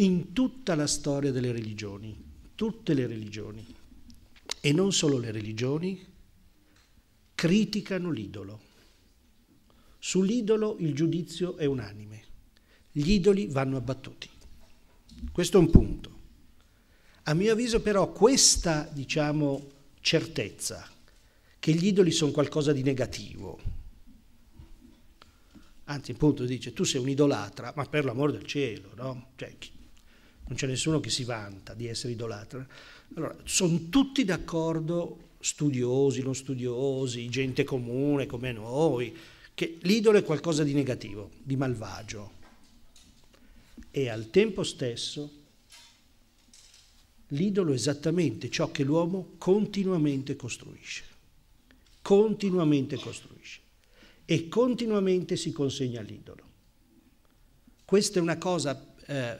in tutta la storia delle religioni, tutte le religioni, e non solo le religioni, criticano l'idolo. Sull'idolo il giudizio è unanime, gli idoli vanno abbattuti. Questo è un punto. A mio avviso però questa, diciamo, certezza che gli idoli sono qualcosa di negativo, anzi appunto dice tu sei un idolatra, ma per l'amor del cielo, no? Cioè, non c'è nessuno che si vanta di essere idolatra. Allora, sono tutti d'accordo, studiosi, non studiosi, gente comune come noi, che l'idolo è qualcosa di negativo, di malvagio. E al tempo stesso l'idolo è esattamente ciò che l'uomo continuamente costruisce, continuamente costruisce e continuamente si consegna all'idolo. Questa è una cosa eh,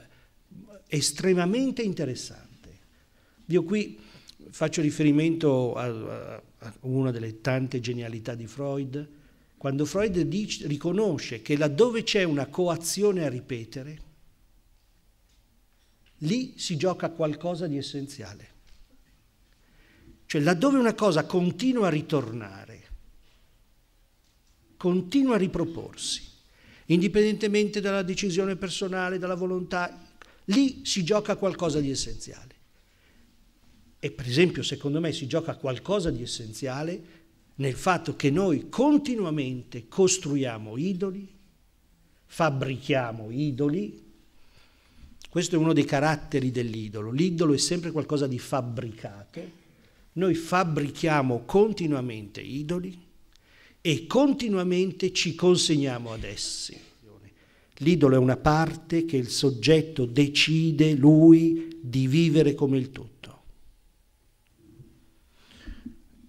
estremamente interessante. Io qui faccio riferimento a, a, a, una delle tante genialità di Freud, quando Freud dice, riconosce che laddove c'è una coazione a ripetere, lì si gioca qualcosa di essenziale. Cioè laddove una cosa continua a ritornare, continua a riproporsi, indipendentemente dalla decisione personale, dalla volontà, lì si gioca qualcosa di essenziale. E per esempio, secondo me, si gioca qualcosa di essenziale nel fatto che noi continuamente costruiamo idoli, fabbrichiamo idoli. Questo è uno dei caratteri dell'idolo. L'idolo è sempre qualcosa di fabbricato. Noi fabbrichiamo continuamente idoli e continuamente ci consegniamo ad essi. L'idolo è una parte che il soggetto decide lui di vivere come il tutto.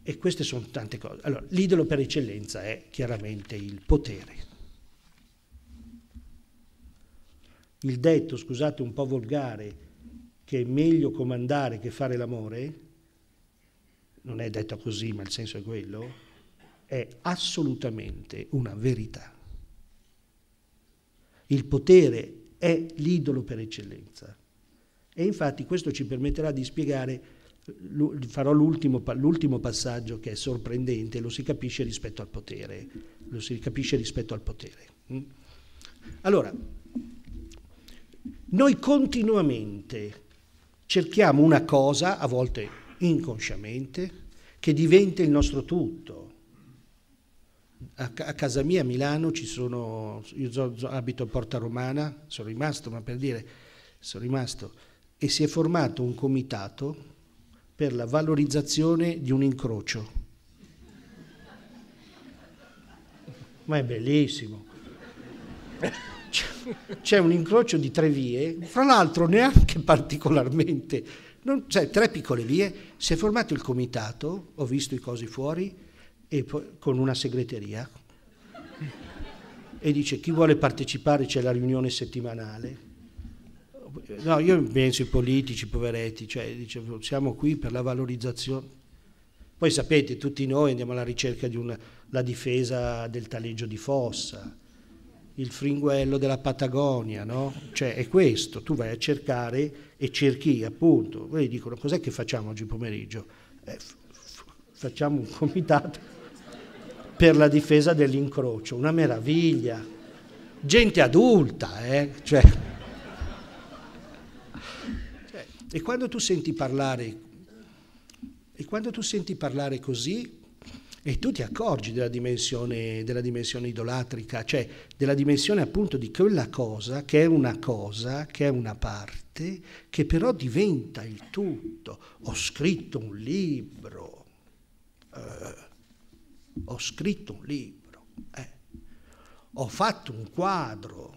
E queste sono tante cose. Allora, l'idolo per eccellenza è chiaramente il potere. Il detto, scusate un po' volgare, che è meglio comandare che fare l'amore, non è detto così, ma il senso è quello, è assolutamente una verità. Il potere è l'idolo per eccellenza. E infatti questo ci permetterà di spiegare, farò l'ultimo, l'ultimo, passaggio che è sorprendente, lo si capisce rispetto al potere. Lo si capisce rispetto al potere. Mm? Allora, noi continuamente cerchiamo una cosa, a volte inconsciamente, che diventa il nostro tutto a, a casa mia a Milano ci sono, io zo, zo, abito a Porta Romana, sono rimasto, ma per dire, sono rimasto, e si è formato un comitato per la valorizzazione di un incrocio. Ma è bellissimo. C'è un incrocio di tre vie, fra l'altro neanche particolarmente, non, cioè tre piccole vie, si è formato il comitato, ho visto i cosi fuori, e poi, con una segreteria e dice chi vuole partecipare c'è la riunione settimanale. No, io penso ai politici, poveretti, cioè dice, siamo qui per la valorizzazione. Poi sapete, tutti noi andiamo alla ricerca della difesa del taleggio di fossa, il fringuello della Patagonia, no? Cioè è questo, tu vai a cercare e cerchi appunto. Poi dicono cos'è che facciamo oggi pomeriggio? Eh, facciamo un comitato per la difesa dell'incrocio, una meraviglia. Gente adulta, eh? Cioè. Cioè, e quando tu senti parlare, e quando tu senti parlare così, e tu ti accorgi della dimensione, della dimensione idolatrica, cioè della dimensione appunto di quella cosa che è una cosa, che è una parte, che però diventa il tutto. Ho scritto un libro. Eh, ho scritto un libro, eh. ho fatto un quadro,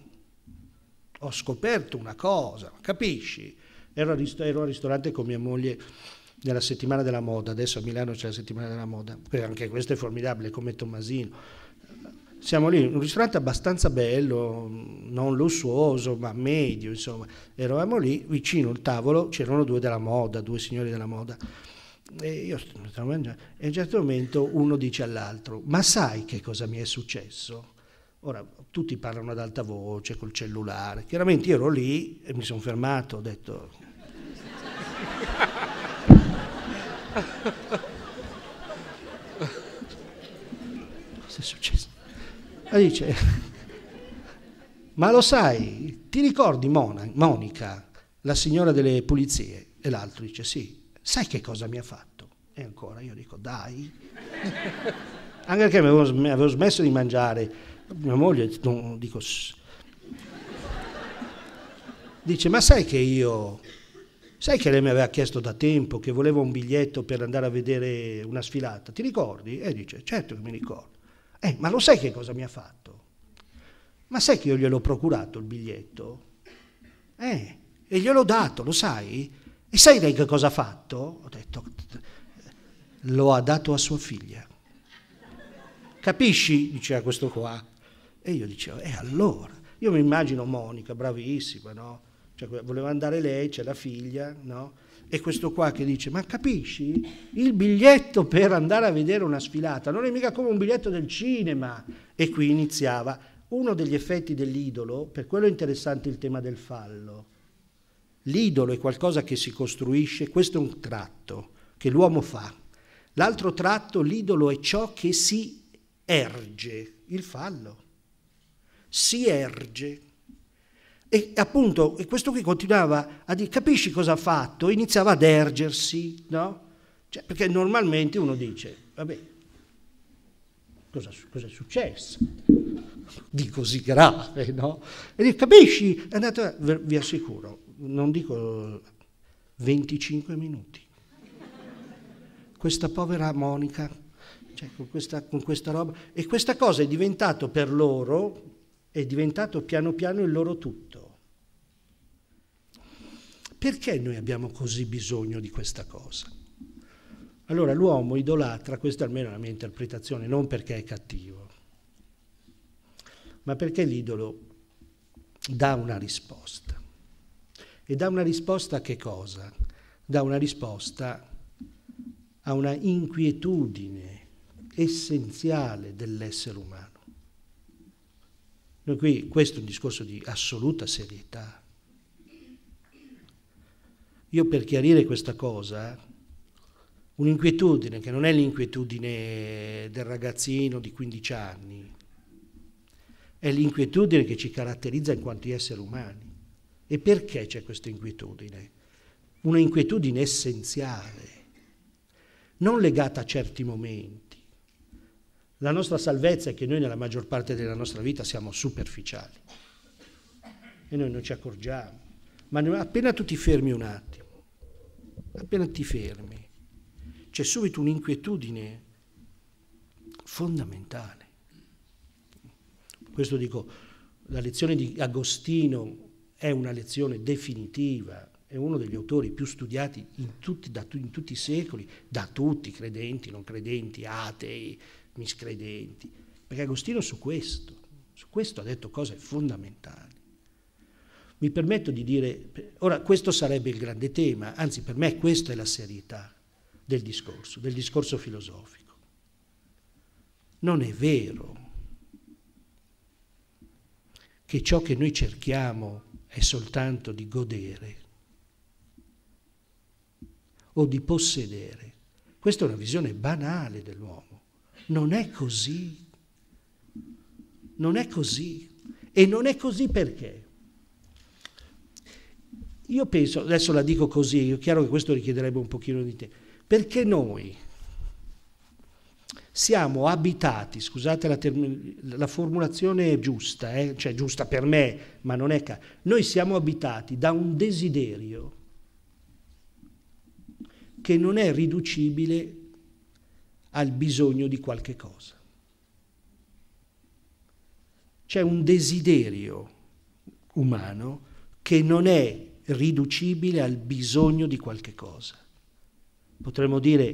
ho scoperto una cosa, capisci? Ero, ero al ristorante con mia moglie nella settimana della moda, adesso a Milano c'è la settimana della moda, eh, anche questo è formidabile come Tommasino. Siamo lì, un ristorante abbastanza bello, non lussuoso, ma medio, insomma. Eravamo lì, vicino al tavolo c'erano due della moda, due signori della moda e io stavo mangiando, e a un certo momento uno dice all'altro, ma sai che cosa mi è successo? Ora, tutti parlano ad alta voce, col cellulare, chiaramente io ero lì e mi sono fermato, ho detto... cosa è successo? E dice, ma lo sai, ti ricordi Mona, Monica, la signora delle pulizie? E l'altro dice, sì, sai che cosa mi ha fatto? E ancora io dico, dai. Anche perché avevo, smesso di mangiare. Mia moglie, no, dico, Shh. dice, ma sai che io... Sai che lei mi aveva chiesto da tempo che voleva un biglietto per andare a vedere una sfilata, ti ricordi? E dice, certo che mi ricordo. Eh, ma lo sai che cosa mi ha fatto? Ma sai che io gliel'ho procurato il biglietto? Eh, e gliel'ho dato, lo sai? E sai lei che cosa ha fatto? Ho detto, lo ha dato a sua figlia. Capisci? Diceva questo qua. E io dicevo, e allora? Io mi immagino Monica, bravissima, no? Cioè, voleva andare lei, c'è la figlia, no? E questo qua che dice, ma capisci? Il biglietto per andare a vedere una sfilata non è mica come un biglietto del cinema. E qui iniziava. Uno degli effetti dell'idolo, per quello è interessante il tema del fallo, L'idolo è qualcosa che si costruisce, questo è un tratto che l'uomo fa. L'altro tratto, l'idolo è ciò che si erge, il fallo. Si erge. E appunto, e questo qui continuava a dire, capisci cosa ha fatto? Iniziava ad ergersi, no? Cioè, perché normalmente uno dice, vabbè, cosa, cosa è successo? Di così grave, no? E dice, capisci? È andato, vi assicuro, non dico 25 minuti. Questa povera Monica, cioè con, questa, con questa roba, e questa cosa è diventato per loro, è diventato piano piano il loro tutto. Perché noi abbiamo così bisogno di questa cosa? Allora l'uomo idolatra, questa almeno è la mia interpretazione, non perché è cattivo, ma perché l'idolo dà una risposta. E dà una risposta a che cosa? Dà una risposta a una inquietudine essenziale dell'essere umano. Noi qui questo è un discorso di assoluta serietà. Io per chiarire questa cosa, un'inquietudine che non è l'inquietudine del ragazzino di 15 anni, è l'inquietudine che ci caratterizza in quanto esseri umani. E perché c'è questa inquietudine? Una inquietudine essenziale, non legata a certi momenti. La nostra salvezza è che noi nella maggior parte della nostra vita siamo superficiali e noi non ci accorgiamo, ma appena tu ti fermi un attimo, appena ti fermi, c'è subito un'inquietudine fondamentale. Questo dico, la lezione di Agostino è una lezione definitiva, è uno degli autori più studiati in tutti, da, in tutti i secoli, da tutti, credenti, non credenti, atei, miscredenti, perché Agostino su questo, su questo ha detto cose fondamentali. Mi permetto di dire, ora questo sarebbe il grande tema, anzi per me questa è la serietà del discorso, del discorso filosofico. Non è vero che ciò che noi cerchiamo è soltanto di godere o di possedere. Questa è una visione banale dell'uomo. Non è così. Non è così. E non è così perché? Io penso, adesso la dico così, è chiaro che questo richiederebbe un pochino di tempo, perché noi siamo abitati, scusate la, la formulazione giusta, eh, cioè giusta per me, ma non è... noi siamo abitati da un desiderio che non è riducibile al bisogno di qualche cosa. C'è un desiderio umano che non è riducibile al bisogno di qualche cosa. Potremmo dire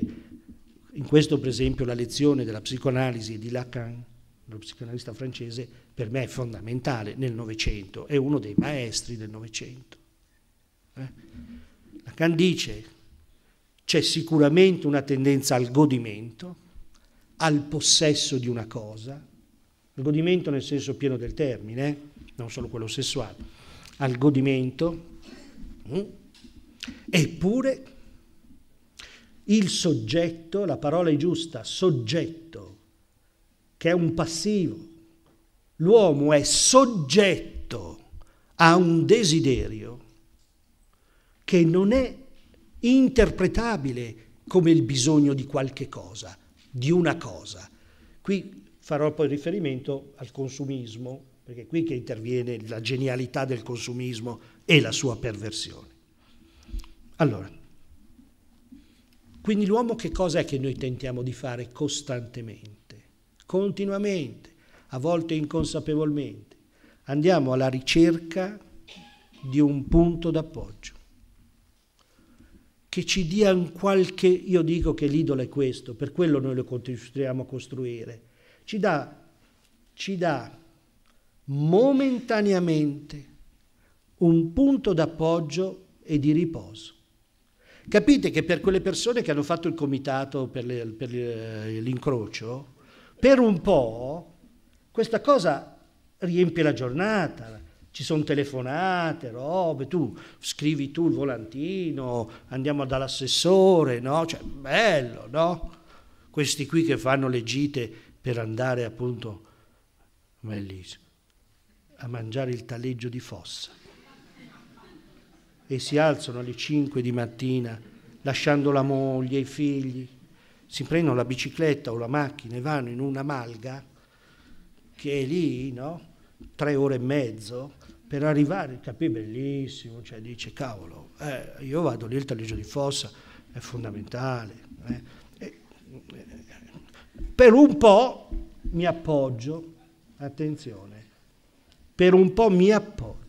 in questo, per esempio, la lezione della psicoanalisi di Lacan, lo psicoanalista francese, per me è fondamentale nel Novecento, è uno dei maestri del Novecento. Eh? Lacan dice c'è sicuramente una tendenza al godimento, al possesso di una cosa, al godimento nel senso pieno del termine, eh? non solo quello sessuale, al godimento, mm? eppure il soggetto, la parola è giusta, soggetto, che è un passivo. L'uomo è soggetto a un desiderio che non è interpretabile come il bisogno di qualche cosa, di una cosa. Qui farò poi riferimento al consumismo, perché è qui che interviene la genialità del consumismo e la sua perversione. Allora, quindi l'uomo che cosa è che noi tentiamo di fare costantemente, continuamente, a volte inconsapevolmente? Andiamo alla ricerca di un punto d'appoggio che ci dia un qualche, io dico che l'idolo è questo, per quello noi lo continuiamo a costruire, ci dà, ci dà momentaneamente un punto d'appoggio e di riposo. Capite che per quelle persone che hanno fatto il comitato per, le, per eh, l'incrocio, per un po' questa cosa riempie la giornata. Ci sono telefonate, robe, tu scrivi tu il volantino, andiamo dall'assessore, no? Cioè, bello, no? Questi qui che fanno le gite per andare appunto, bellissimo, a mangiare il taleggio di fossa e si alzano alle 5 di mattina lasciando la moglie, e i figli, si prendono la bicicletta o la macchina e vanno in una malga che è lì, no? tre ore e mezzo, per arrivare, capì bellissimo, cioè dice cavolo, eh, io vado lì il taleggio di fossa, è fondamentale. Eh. E, eh, per un po' mi appoggio, attenzione, per un po' mi appoggio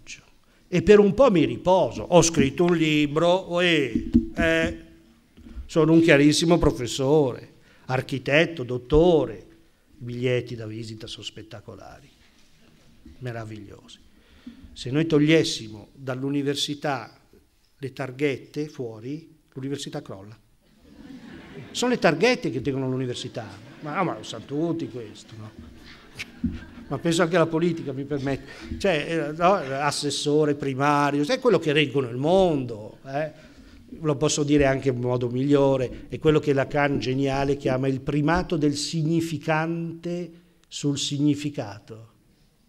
e per un po' mi riposo. Ho scritto un libro e eh, sono un chiarissimo professore, architetto, dottore. Biglietti da visita sono spettacolari, meravigliosi. Se noi togliessimo dall'università le targhette fuori, l'università crolla. Sono le targhette che tengono l'università, ma, ma lo sanno tutti questo. No? ma penso anche alla politica, mi permette, cioè eh, no? assessore primario, è quello che reggono il mondo, eh? lo posso dire anche in modo migliore, è quello che Lacan geniale chiama il primato del significante sul significato,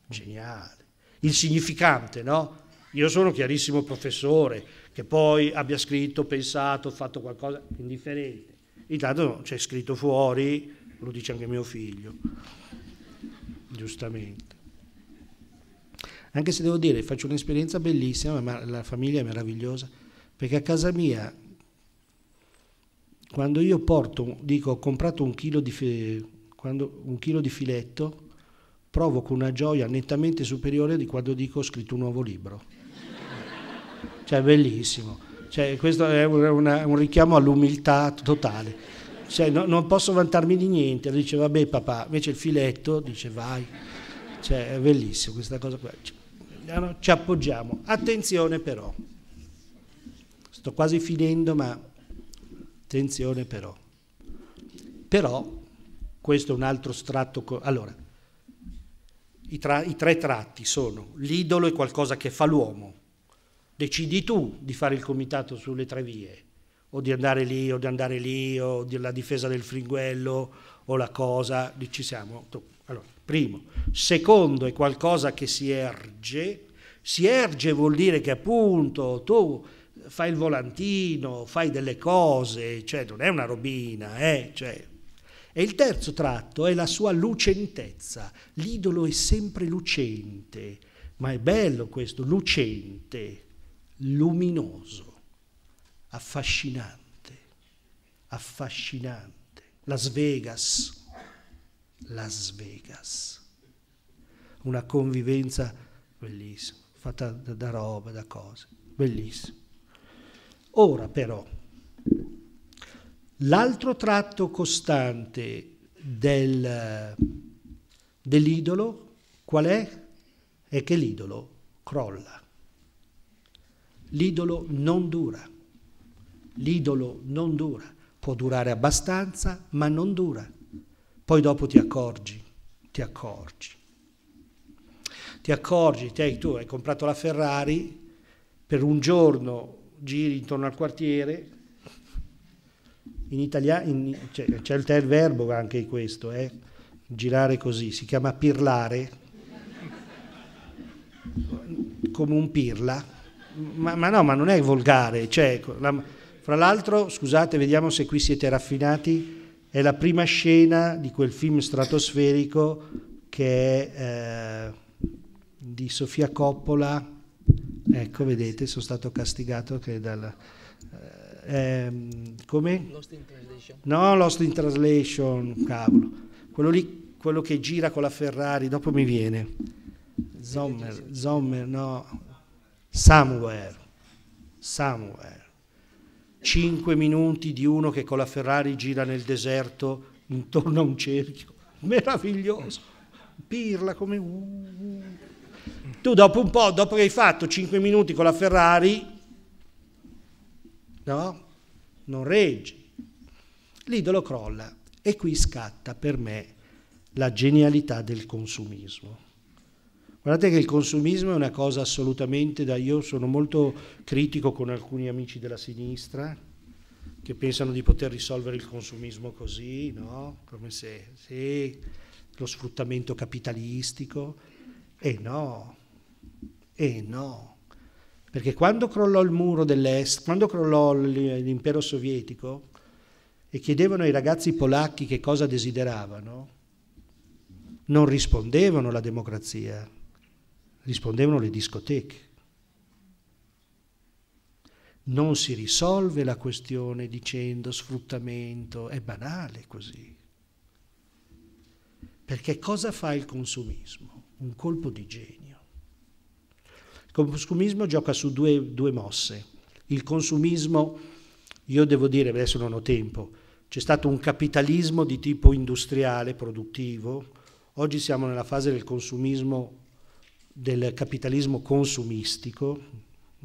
geniale, il significante, no? Io sono chiarissimo professore, che poi abbia scritto, pensato, fatto qualcosa, indifferente. Intanto c'è scritto fuori, lo dice anche mio figlio giustamente. Anche se devo dire, faccio un'esperienza bellissima, ma la famiglia è meravigliosa, perché a casa mia, quando io porto, dico ho comprato un chilo di, quando, un chilo di filetto, provoco una gioia nettamente superiore di quando dico ho scritto un nuovo libro. Cioè, bellissimo. Cioè, questo è una, un richiamo all'umiltà totale cioè, no, non posso vantarmi di niente. Allora dice, vabbè papà, invece il filetto dice, vai. Cioè, è bellissimo questa cosa qua. Ci appoggiamo. Attenzione però. Sto quasi finendo, ma attenzione però. Però, questo è un altro stratto. Co- allora, i, tra- i tre tratti sono l'idolo è qualcosa che fa l'uomo. Decidi tu di fare il comitato sulle tre vie o di andare lì o di andare lì o della difesa del fringuello o la cosa, ci siamo. Allora, primo. Secondo è qualcosa che si erge, si erge vuol dire che appunto tu fai il volantino, fai delle cose, cioè non è una robina, eh? Cioè. E il terzo tratto è la sua lucentezza, l'idolo è sempre lucente, ma è bello questo, lucente, luminoso affascinante, affascinante. Las Vegas, Las Vegas. Una convivenza bellissima, fatta da, da roba, da cose, bellissima. Ora però, l'altro tratto costante del, dell'idolo qual è? È che l'idolo crolla. L'idolo non dura l'idolo non dura, può durare abbastanza, ma non dura. Poi dopo ti accorgi, ti accorgi. Ti accorgi, te, hai, tu hai comprato la Ferrari, per un giorno giri intorno al quartiere, in italiano c'è, cioè, c'è, il, il verbo anche in questo, eh? girare così, si chiama pirlare, come un pirla, ma, ma no, ma non è volgare, cioè... Ecco, la, fra l'altro, scusate, vediamo se qui siete raffinati, è la prima scena di quel film stratosferico che è eh, di Sofia Coppola. Ecco, vedete, sono stato castigato che dal... Eh, ehm, come? Lost in Translation. No, Lost in Translation, cavolo. Quello lì, quello che gira con la Ferrari, dopo mi viene. Zommer, Sommer, no. Somewhere. Somewhere. 5 minuti di uno che con la Ferrari gira nel deserto intorno a un cerchio, meraviglioso, pirla come... Uh. Tu dopo un po', dopo che hai fatto 5 minuti con la Ferrari, no? Non reggi. L'idolo crolla e qui scatta per me la genialità del consumismo. Guardate che il consumismo è una cosa assolutamente da io sono molto critico con alcuni amici della sinistra che pensano di poter risolvere il consumismo così, no? Come se sì, lo sfruttamento capitalistico e eh no. E eh no. Perché quando crollò il muro dell'est, quando crollò l'impero sovietico e chiedevano ai ragazzi polacchi che cosa desideravano, non rispondevano la democrazia, rispondevano le discoteche. Non si risolve la questione dicendo sfruttamento, è banale così. Perché cosa fa il consumismo? Un colpo di genio. Il consumismo gioca su due, due mosse. Il consumismo, io devo dire, adesso non ho tempo, c'è stato un capitalismo di tipo industriale, produttivo, oggi siamo nella fase del consumismo del capitalismo consumistico,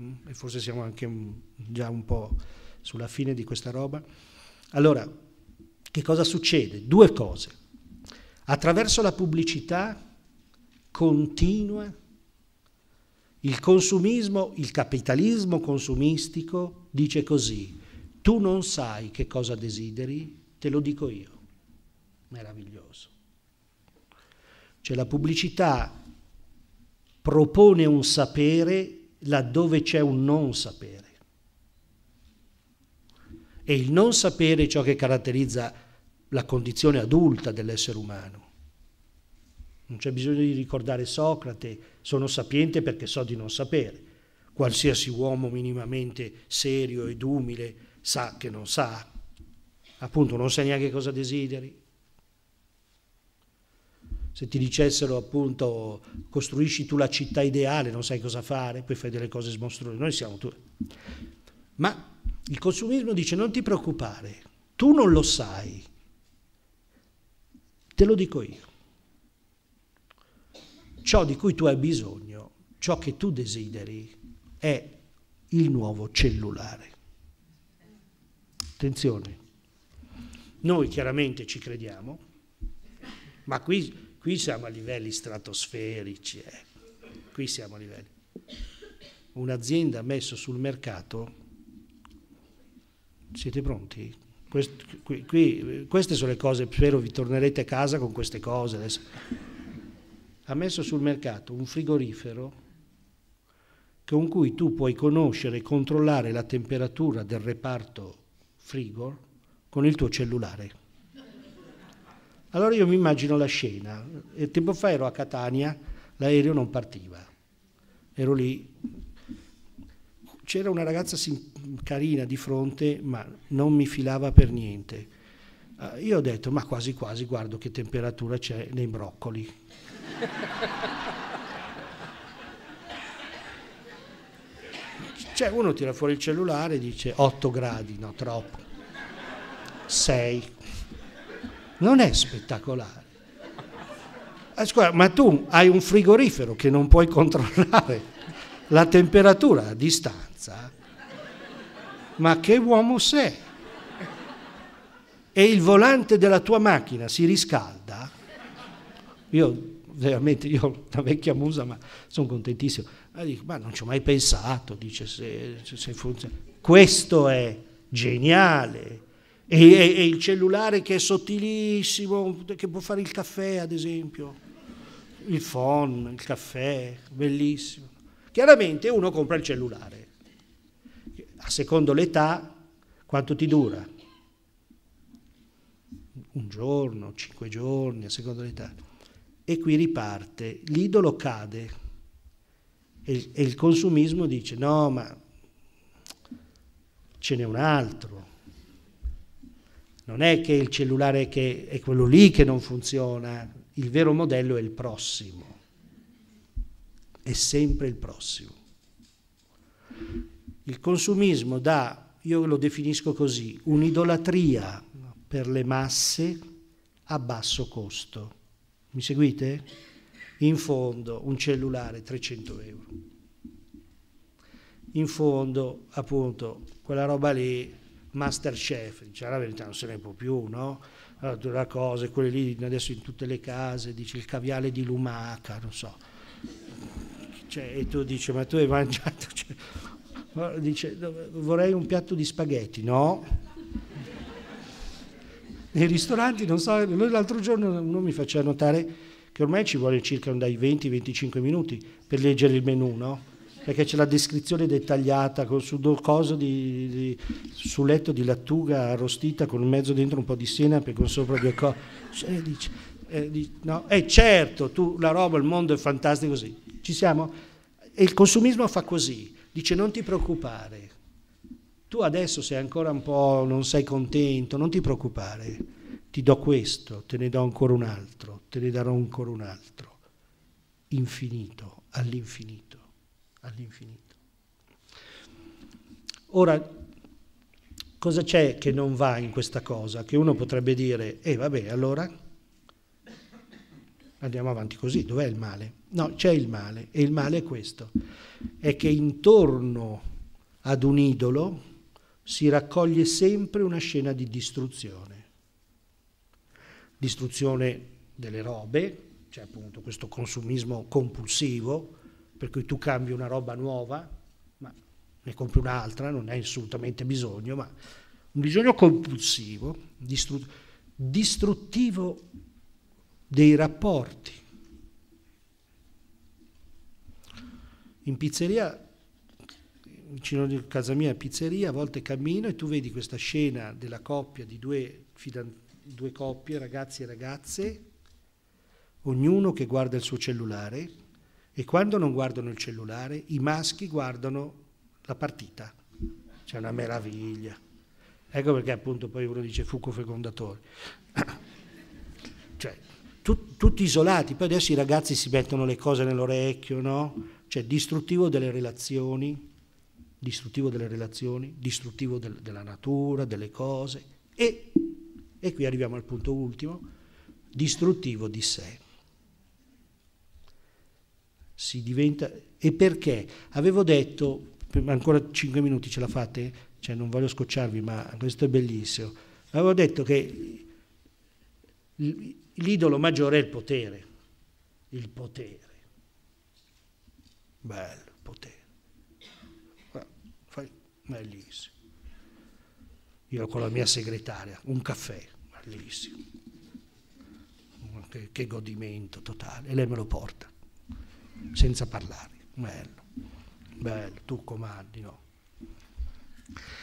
mm, e forse siamo anche già un po' sulla fine di questa roba. Allora, che cosa succede? Due cose. Attraverso la pubblicità continua il consumismo, il capitalismo consumistico dice così, tu non sai che cosa desideri, te lo dico io. Meraviglioso. Cioè la pubblicità propone un sapere laddove c'è un non sapere. E il non sapere è ciò che caratterizza la condizione adulta dell'essere umano. Non c'è bisogno di ricordare Socrate, sono sapiente perché so di non sapere. Qualsiasi uomo minimamente serio ed umile sa che non sa. Appunto, non sai neanche cosa desideri, se ti dicessero appunto costruisci tu la città ideale, non sai cosa fare, poi fai delle cose smostruose, noi siamo tu. Ma il consumismo dice non ti preoccupare, tu non lo sai, te lo dico io. Ciò di cui tu hai bisogno, ciò che tu desideri, è il nuovo cellulare. Attenzione, noi chiaramente ci crediamo, ma qui Qui siamo a livelli stratosferici, eh. qui siamo a livelli. Un'azienda messa sul mercato, siete pronti? Quest, qui, qui, queste sono le cose, spero vi tornerete a casa con queste cose. Adesso. Ha messo sul mercato un frigorifero con cui tu puoi conoscere e controllare la temperatura del reparto frigor con il tuo cellulare. Allora io mi immagino la scena. E tempo fa ero a Catania, l'aereo non partiva. Ero lì. C'era una ragazza carina di fronte, ma non mi filava per niente. Uh, io ho detto, ma quasi quasi guardo che temperatura c'è nei broccoli. cioè uno tira fuori il cellulare e dice 8 gradi, no troppo, 6 non è spettacolare. Ascolta, eh, ma tu hai un frigorifero che non puoi controllare la temperatura a distanza, ma che uomo sei? E il volante della tua macchina si riscalda? Io veramente, io una vecchia musa, ma sono contentissimo. Ma, dico, ma non ci ho mai pensato, dice se, se funziona. Questo è geniale e, e, e, il cellulare che è sottilissimo, che può fare il caffè ad esempio, il phone, il caffè, bellissimo. Chiaramente uno compra il cellulare, a secondo l'età quanto ti dura? Un giorno, cinque giorni, a seconda l'età. E qui riparte, l'idolo cade e, e il consumismo dice no ma ce n'è un altro non è che il cellulare che è quello lì che non funziona, il vero modello è il prossimo, è sempre il prossimo. Il consumismo dà, io lo definisco così, un'idolatria per le masse a basso costo. Mi seguite? In fondo un cellulare 300 euro. In fondo appunto quella roba lì Masterchef, diciamo la verità, non se ne può più, no? Allora, eh, cose, quelle lì adesso in tutte le case, dice il caviale di lumaca, non so. Cioè, e tu dici, ma tu hai mangiato... Cioè, dice, vorrei un piatto di spaghetti, no? Nei ristoranti, non so, noi l'altro giorno uno mi faceva notare che ormai ci vuole circa dai 20-25 minuti per leggere il menù, no? perché c'è la descrizione dettagliata su coso di, di, sul letto di lattuga arrostita con mezzo dentro un po' di senape con sopra due cose. E dice, eh, dice, no. eh, certo, tu la roba, il mondo è fantastico così. Ci siamo? E il consumismo fa così, dice non ti preoccupare. Tu adesso sei ancora un po', non sei contento, non ti preoccupare. Ti do questo, te ne do ancora un altro, te ne darò ancora un altro. Infinito, all'infinito all'infinito. Ora, cosa c'è che non va in questa cosa? Che uno potrebbe dire, e eh, vabbè, allora andiamo avanti così, dov'è il male? No, c'è il male, e il male è questo, è che intorno ad un idolo si raccoglie sempre una scena di distruzione, distruzione delle robe, c'è cioè appunto questo consumismo compulsivo, per cui tu cambi una roba nuova, ma ne compri un'altra, non hai assolutamente bisogno, ma un bisogno compulsivo, distruttivo dei rapporti. In pizzeria vicino a casa mia pizzeria, a volte cammino e tu vedi questa scena della coppia di due, due coppie, ragazzi e ragazze, ognuno che guarda il suo cellulare e quando non guardano il cellulare, i maschi guardano la partita. C'è una meraviglia. Ecco perché appunto poi uno dice Fuco fecondatore. cioè, tu, tutti isolati, poi adesso i ragazzi si mettono le cose nell'orecchio, no? Cioè, distruttivo delle relazioni, distruttivo delle relazioni, distruttivo del, della natura, delle cose e, e qui arriviamo al punto ultimo, distruttivo di sé si diventa... E perché? Avevo detto, ancora 5 minuti ce la fate? Cioè non voglio scocciarvi, ma questo è bellissimo. Avevo detto che l'idolo maggiore è il potere. Il potere. Bello, potere. Fai, bellissimo. Io con la mia segretaria, un caffè, bellissimo. Che, che godimento totale. E lei me lo porta senza parlare. Bello, bello, tu comandi, no?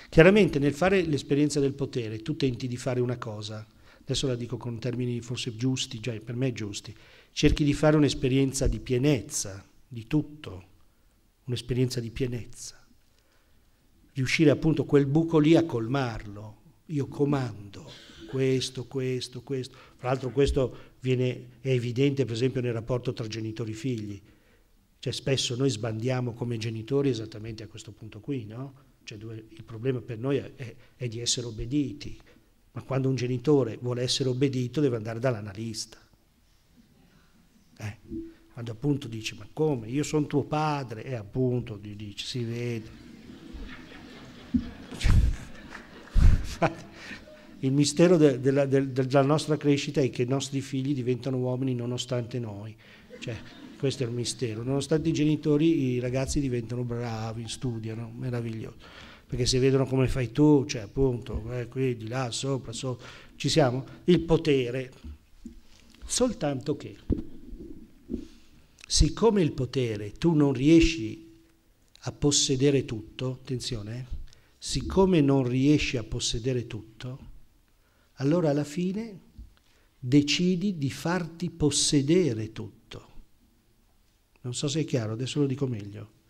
Chiaramente nel fare l'esperienza del potere tu tenti di fare una cosa, adesso la dico con termini forse giusti, già per me giusti, cerchi di fare un'esperienza di pienezza, di tutto, un'esperienza di pienezza. Riuscire appunto quel buco lì a colmarlo. Io comando questo, questo, questo. tra l'altro questo viene, è evidente per esempio nel rapporto tra genitori e figli cioè spesso noi sbandiamo come genitori esattamente a questo punto qui, no? Cioè dove il problema per noi è, è di essere obbediti, ma quando un genitore vuole essere obbedito deve andare dall'analista. Eh, quando appunto dice, ma come? Io sono tuo padre, e appunto gli dice, si vede. Cioè, il mistero de, de, de, della nostra crescita è che i nostri figli diventano uomini nonostante noi. Cioè, questo è il mistero. Nonostante i genitori, i ragazzi diventano bravi, studiano, meraviglioso. Perché se vedono come fai tu, cioè appunto, eh, qui, di là, sopra, sopra, ci siamo? Il potere. Soltanto che, siccome il potere tu non riesci a possedere tutto, attenzione, eh, siccome non riesci a possedere tutto, allora alla fine decidi di farti possedere tutto non so se è chiaro, adesso lo dico meglio.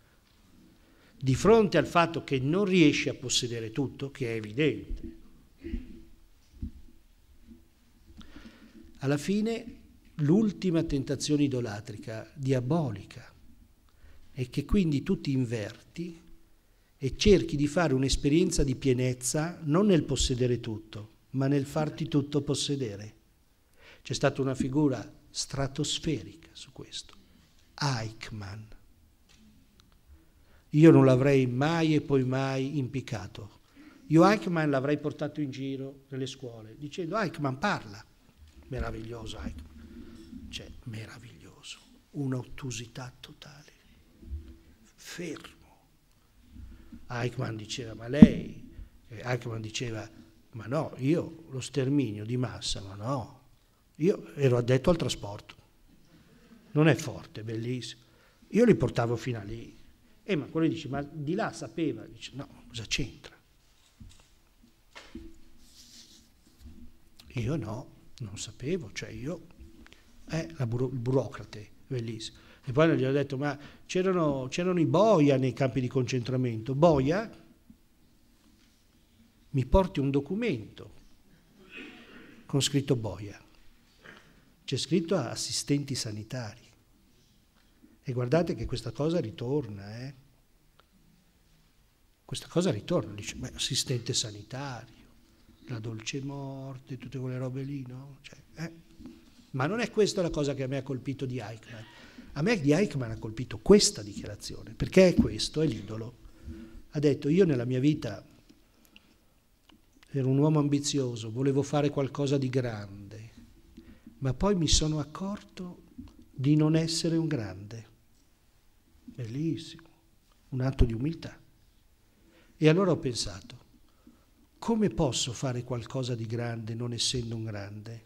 Di fronte al fatto che non riesci a possedere tutto, che è evidente, alla fine l'ultima tentazione idolatrica, diabolica, è che quindi tu ti inverti e cerchi di fare un'esperienza di pienezza non nel possedere tutto, ma nel farti tutto possedere. C'è stata una figura stratosferica su questo. Eichmann. Io non l'avrei mai e poi mai impiccato. Io Eichmann l'avrei portato in giro nelle scuole dicendo Eichmann parla. Meraviglioso Eichmann. Cioè, meraviglioso. Un'ottusità totale. Fermo. Eichmann diceva ma lei, eh, Eichmann diceva ma no, io lo sterminio di massa, ma no. Io ero addetto al trasporto non è forte, bellissimo. Io li portavo fino a lì. E eh, ma quello dice, ma di là sapeva? Dice, no, cosa c'entra? Io no, non sapevo, cioè io, eh, la buro, il burocrate, bellissimo. E poi gli ho detto, ma c'erano, c'erano i boia nei campi di concentramento. Boia, mi porti un documento con scritto boia. C'è scritto assistenti sanitari. E guardate che questa cosa ritorna, eh? Questa cosa ritorna, dice, beh, assistente sanitario, la dolce morte, tutte quelle robe lì, no? Cioè, eh? Ma non è questa la cosa che a me ha colpito di Eichmann. A me di Eichmann ha colpito questa dichiarazione, perché è questo, è l'idolo. Ha detto, io nella mia vita ero un uomo ambizioso, volevo fare qualcosa di grande ma poi mi sono accorto di non essere un grande. Bellissimo, un atto di umiltà. E allora ho pensato, come posso fare qualcosa di grande non essendo un grande?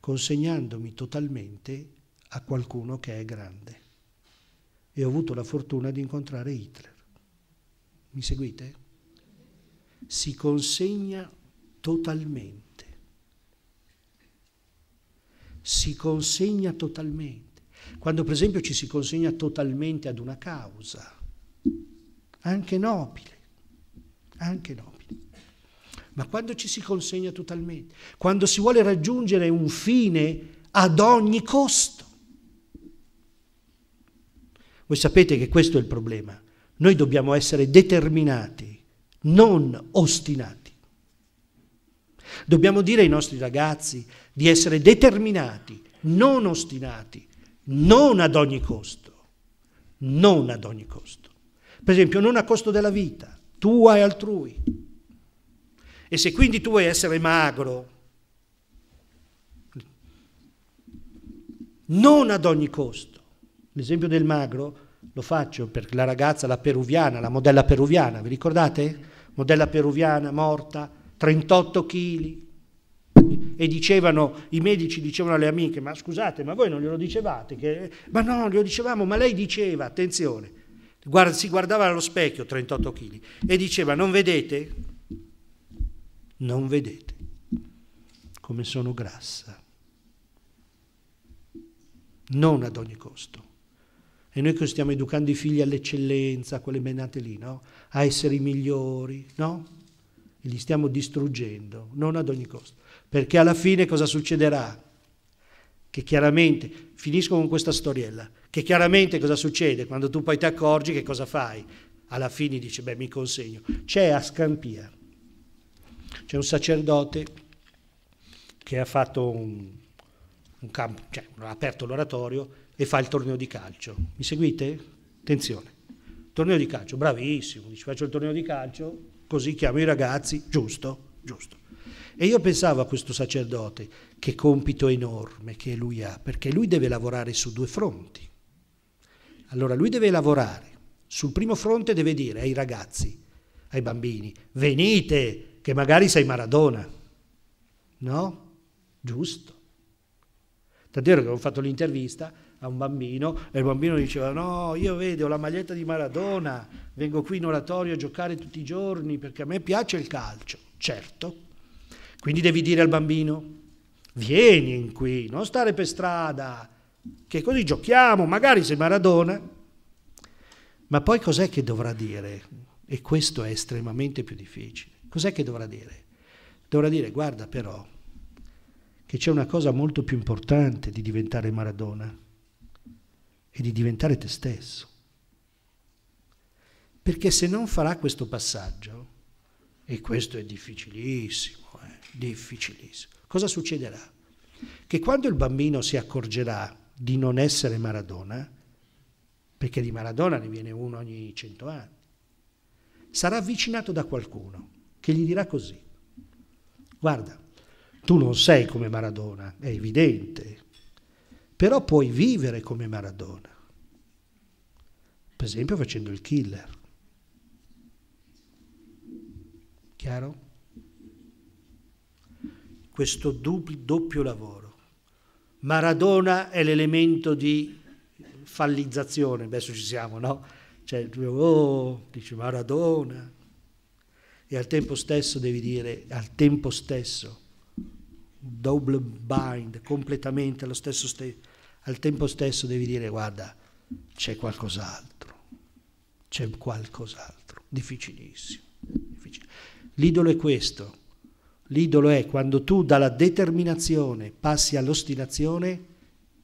Consegnandomi totalmente a qualcuno che è grande. E ho avuto la fortuna di incontrare Hitler. Mi seguite? Si consegna totalmente si consegna totalmente. Quando per esempio ci si consegna totalmente ad una causa, anche nobile, anche nobile. Ma quando ci si consegna totalmente, quando si vuole raggiungere un fine ad ogni costo. Voi sapete che questo è il problema. Noi dobbiamo essere determinati, non ostinati. Dobbiamo dire ai nostri ragazzi di essere determinati, non ostinati, non ad ogni costo, non ad ogni costo. Per esempio, non a costo della vita, tua e altrui. E se quindi tu vuoi essere magro, non ad ogni costo. L'esempio del magro lo faccio per la ragazza, la peruviana, la modella peruviana, vi ricordate? Modella peruviana morta 38 kg. E dicevano, i medici dicevano alle amiche, ma scusate, ma voi non glielo dicevate? Che... Ma no, glielo dicevamo, ma lei diceva, attenzione, guarda, si guardava allo specchio 38 kg e diceva, non vedete? Non vedete come sono grassa. Non ad ogni costo. E noi che stiamo educando i figli all'eccellenza, quelle menate lì, no? A essere i migliori, no? li stiamo distruggendo, non ad ogni costo. Perché alla fine cosa succederà? Che chiaramente, finisco con questa storiella, che chiaramente cosa succede quando tu poi ti accorgi che cosa fai? Alla fine dice, beh mi consegno. C'è a Scampia, c'è un sacerdote che ha fatto un, un campo, cioè ha aperto l'oratorio e fa il torneo di calcio. Mi seguite? Attenzione. Torneo di calcio, bravissimo, dice faccio il torneo di calcio, così chiamo i ragazzi, giusto, giusto. E io pensavo a questo sacerdote, che compito enorme che lui ha, perché lui deve lavorare su due fronti. Allora lui deve lavorare, sul primo fronte deve dire ai ragazzi, ai bambini, venite, che magari sei Maradona. No? Giusto. Tant'è vero che ho fatto l'intervista a un bambino e il bambino diceva no, io vedo la maglietta di Maradona, vengo qui in oratorio a giocare tutti i giorni perché a me piace il calcio. Certo. Quindi devi dire al bambino, vieni qui, non stare per strada, che così giochiamo, magari sei Maradona. Ma poi cos'è che dovrà dire? E questo è estremamente più difficile. Cos'è che dovrà dire? Dovrà dire, guarda però, che c'è una cosa molto più importante di diventare Maradona, e di diventare te stesso. Perché se non farà questo passaggio, e questo è difficilissimo, eh, difficilissimo, cosa succederà? Che quando il bambino si accorgerà di non essere Maradona, perché di Maradona ne viene uno ogni cento anni, sarà avvicinato da qualcuno che gli dirà così, guarda, tu non sei come Maradona, è evidente, però puoi vivere come Maradona, per esempio facendo il killer. Chiaro? Questo doppio lavoro. Maradona è l'elemento di fallizzazione, adesso ci siamo, no? Cioè, oh, dici Maradona. E al tempo stesso devi dire, al tempo stesso, double bind completamente allo stesso ste- al tempo stesso devi dire guarda c'è qualcos'altro, c'è qualcos'altro, difficilissimo. difficilissimo. L'idolo è questo, l'idolo è quando tu dalla determinazione passi all'ostinazione,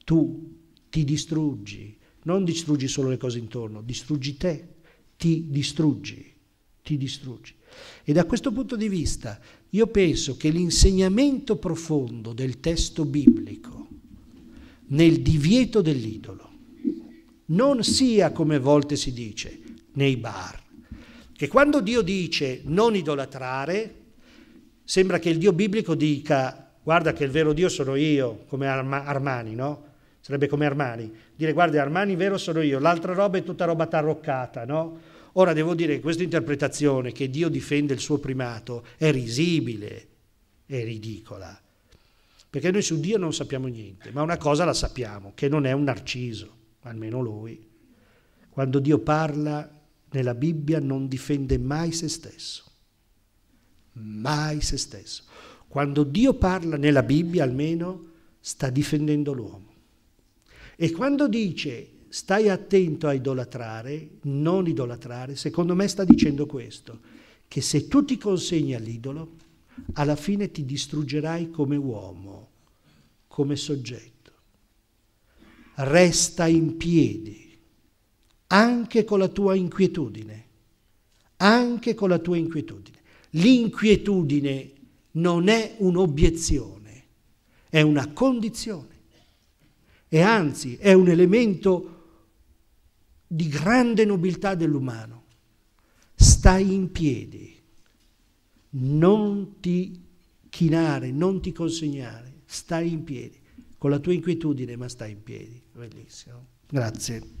tu ti distruggi, non distruggi solo le cose intorno, distruggi te, ti distruggi, ti distruggi. E da questo punto di vista io penso che l'insegnamento profondo del testo biblico nel divieto dell'idolo non sia, come a volte si dice, nei bar. Che quando Dio dice non idolatrare, sembra che il Dio biblico dica guarda che il vero Dio sono io, come Armani, no? Sarebbe come Armani, dire guarda Armani vero sono io, l'altra roba è tutta roba taroccata, no? Ora devo dire che questa interpretazione che Dio difende il suo primato è risibile, è ridicola, perché noi su Dio non sappiamo niente, ma una cosa la sappiamo, che non è un narciso, almeno lui. Quando Dio parla nella Bibbia non difende mai se stesso, mai se stesso. Quando Dio parla nella Bibbia almeno sta difendendo l'uomo. E quando dice stai attento a idolatrare, non idolatrare, secondo me sta dicendo questo, che se tu ti consegni all'idolo, alla fine ti distruggerai come uomo, come soggetto. Resta in piedi, anche con la tua inquietudine, anche con la tua inquietudine. L'inquietudine non è un'obiezione, è una condizione e anzi è un elemento di grande nobiltà dell'umano. Stai in piedi, non ti chinare, non ti consegnare, stai in piedi, con la tua inquietudine, ma stai in piedi. Bellissimo. Grazie.